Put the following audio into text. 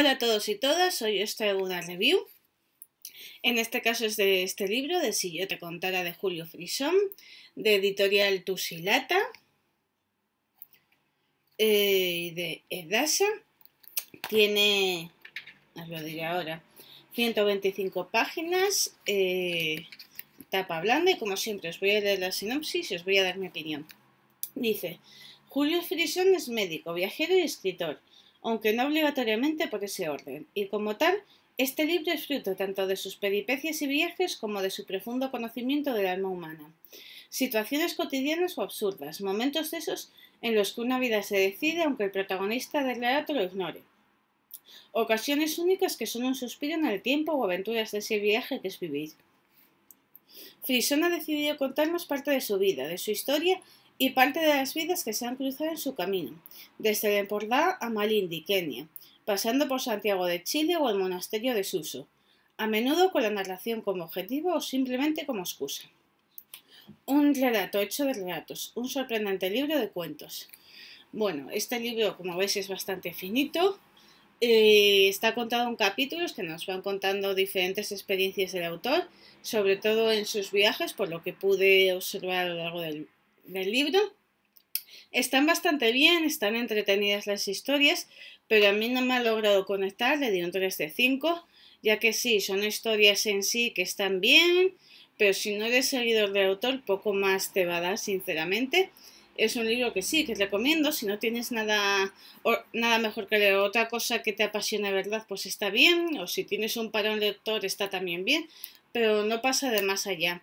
Hola a todos y todas, hoy os traigo una review. En este caso es de este libro, de Si yo te contara, de Julio Frisón, de editorial Tusilata eh, Y de Edasa. Tiene, os ah, lo diré ahora, 125 páginas, eh, tapa blanda y como siempre os voy a leer la sinopsis y os voy a dar mi opinión. Dice, Julio Frisón es médico, viajero y escritor aunque no obligatoriamente por ese orden, y como tal, este libro es fruto tanto de sus peripecias y viajes como de su profundo conocimiento del alma humana. Situaciones cotidianas o absurdas, momentos de esos en los que una vida se decide aunque el protagonista del relato lo ignore. Ocasiones únicas que son un suspiro en el tiempo o aventuras de ese viaje que es vivir. Frison ha decidido contarnos parte de su vida, de su historia y parte de las vidas que se han cruzado en su camino, desde Empordá a Malindi, Kenia, pasando por Santiago de Chile o el monasterio de Suso, a menudo con la narración como objetivo o simplemente como excusa. Un relato hecho de relatos, un sorprendente libro de cuentos. Bueno, este libro, como veis, es bastante finito. Eh, está contado en capítulos que nos van contando diferentes experiencias del autor, sobre todo en sus viajes, por lo que pude observar a lo largo del, del libro. Están bastante bien, están entretenidas las historias, pero a mí no me ha logrado conectar, le di un 3 de 5, ya que sí, son historias en sí que están bien, pero si no eres seguidor del autor, poco más te va a dar, sinceramente. Es un libro que sí, que recomiendo, si no tienes nada, nada mejor que leer otra cosa que te apasione, ¿verdad? Pues está bien, o si tienes un parón lector, está también bien, pero no pasa de más allá.